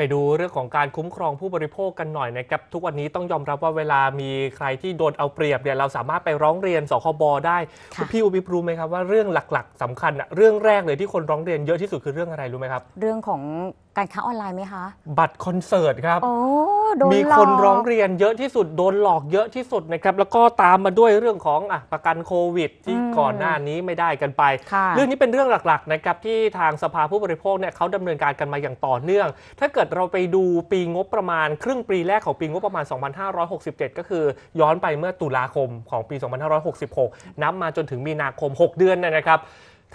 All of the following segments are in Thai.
ไปดูเรื่องของการคุ้มครองผู้บริโภคกันหน่อยนะครับทุกวันนี้ต้องยอมรับว่าเวลามีใครที่โดนเอาเปรียบเนี่ยเราสามารถไปร้องเรียนสคบได้พี่อุบิปรู้ไหมครับว่าเรื่องหลักๆสำคัญอะเรื่องแรกเลยที่คนร้องเรียนเยอะที่สุดคือเรื่องอะไรรู้ไหมครับ เรื่องของการค้าออนไลน์ไหมคะ บัตรคอนเสิร์ตครับมีคนร้องเรียนเยอะที่สุด โดนหลอกเยอะที่สุดนะครับแล้วก็ตามมาด้วยเรื่องของอประกันโควิดที่ก่อนหน้านี้ไม่ได้กันไป เรื่องนี้เป็นเรื่องหลัก ๆ นะครับ ที่ทางสภาผู้บริโภคเนี่ยเขาดำเนินการกันมาอย่างต่อเนื่อง ถ้าเกิดเราไปดูปีงบประมาณครึ่งปีแรกของปีงบประมาณ 2567 ก็คือย้อนไปเมื่อตุลาคมของปี 2566 นับมาจนถึงมีนาคม 6 เดือนนะครับ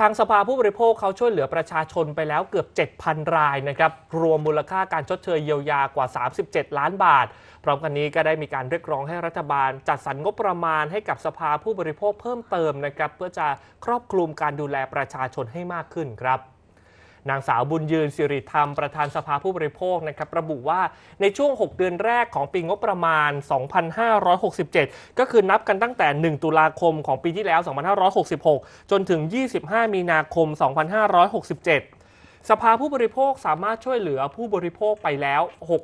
ทางสภาผู้บริโภคเขาช่วยเหลือประชาชนไปแล้วเกือบ 7,000 รายนะครับ รวมมูลค่าการชดเชยเยียวยากว่า 37 ล้านบาท พร้อมกันนี้ก็ได้มีการเรียกร้องให้รัฐบาลจัดสรรงบประมาณให้กับสภาผู้บริโภคเพิ่มเติมนะครับ เพื่อจะครอบคลุมการดูแลประชาชนให้มากขึ้นครับนางสาวบุญยืนสิริธรรมประธานสภาผู้บริโภค นะครับระบุว่าในช่วง 6 เดือนแรกของปีงบประมาณ 2567 ก็คือนับกันตั้งแต่ 1 ตุลาคมของปีที่แล้ว 2566 จนถึง 25 มีนาคม 2567 สภาผู้บริโภคสามารถช่วยเหลือผู้บริโภคไปแล้ว 6,979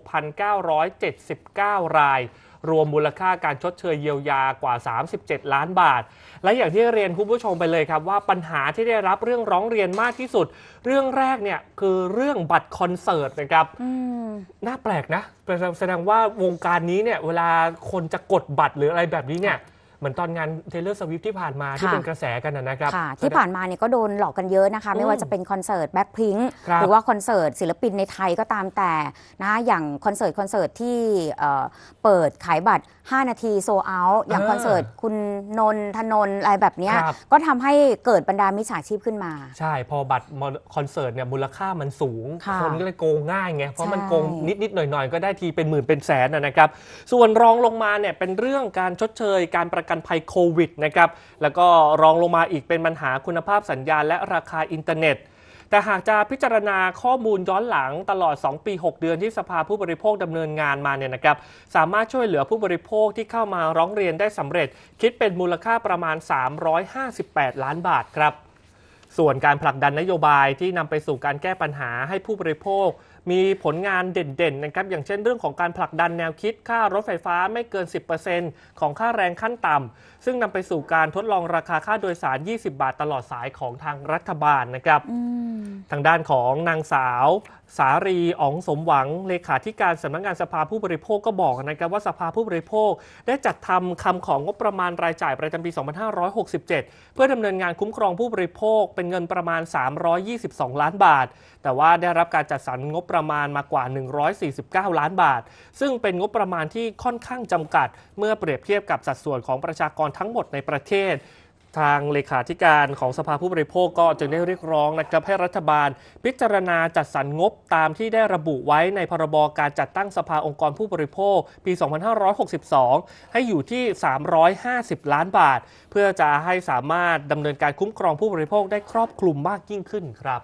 รายรวมมูลค่าการชดเชยเยียวยากว่า 37 ล้านบาท และอย่างที่เรียนคุณผู้ชมไปเลยครับว่าปัญหาที่ได้รับเรื่องร้องเรียนมากที่สุด เรื่องแรกเนี่ยคือเรื่องบัตรคอนเสิร์ตนะครับน่าแปลกนะแสดงว่าวงการนี้เนี่ยเวลาคนจะกดบัตรหรืออะไรแบบนี้เนี่ยเหมือนตอนงานเทเลอร์สวิฟที่ผ่านมา ที่เป็นกระแสกันนะครับที่ผ่านมาเนี่ยก็โดนหลอกกันเยอะนะคะไม่ว่าจะเป็นคอนเสิร์ตแบ็คพิงค์หรือว่าคอนเสิร์ตศิลปินในไทยก็ตามแต่นะอย่างคอนเสิร์ตคอนเสิร์ตที่เปิดขายบัตร 5 นาทีโซเอาท์อย่างคอนเสิร์ตคุณนนทนนอะไรแบบนี้ก็ทำให้เกิดบรรดามิจฉาชีพขึ้นมา ใช่พอบัตรคอนเสิร์ตเนี่ยมูลค่ามันสูงคนก็เลยโกงง่ายไงเพราะมันโกงนิดๆหน่อยๆ ก็ได้ทีเป็นหมื่นเป็นแสนนะครับส่วนรองลงมาเนี่ยเป็นเรื่องการชดเชย การประกันภัยโควิดนะครับ แล้วก็รองลงมาอีกเป็นปัญหาคุณภาพสัญญาณและราคาอินเทอร์เน็ต แต่หากจะพิจารณาข้อมูลย้อนหลังตลอด 2 ปี 6 เดือนที่สภาผู้บริโภคดำเนินงานมาเนี่ยนะครับ สามารถช่วยเหลือผู้บริโภคที่เข้ามาร้องเรียนได้สำเร็จ คิดเป็นมูลค่าประมาณ 358 ล้านบาทครับ ส่วนการผลักดันนโยบายที่นำไปสู่การแก้ปัญหาให้ผู้บริโภคมีผลงานเด่นๆนะครับอย่างเช่นเรื่องของการผลักดันแนวคิดค่ารถไฟฟ้าไม่เกิน 10%ของค่าแรงขั้นต่ำ ซึ่งนำไปสู่การทดลองราคาค่าโดยสาร 20 บาทตลอดสายของทางรัฐบาลนะครับทางด้านของนางสาว สารีอ๋องสมหวัง เลขาธิการสำนักงงานสภาผู้บริโภคก็บอกนะครับว่า สภาผู้บริโภคได้จัดทำคำของงบประมาณรายจ่ายประจำปี 2567 เพื่อดำเนินงานคุ้มครองผู้บริโภคเป็นเงินประมาณ 322 ล้านบาท แต่ว่าได้รับการจัดสรรงบประมาณมากว่า 149 ล้านบาท ซึ่งเป็นงบประมาณที่ค่อนข้างจำกัด เมื่อเปรียบเทียบกับสัดส่วนของประชากรทั้งหมดในประเทศ ทางเลขาธิการของสภาผู้บริโภคก็จึงได้เรียกร้องนะครับให้รัฐบาลพิจารณาจัดสรรงบตามที่ได้ระบุไว้ในพรบการจัดตั้งสภาองค์กรผู้บริโภค ปี 2562 ให้อยู่ที่ 350 ล้านบาท เพื่อจะให้สามารถดำเนินการคุ้มครองผู้บริโภคได้ครอบคลุมมากยิ่งขึ้นครับ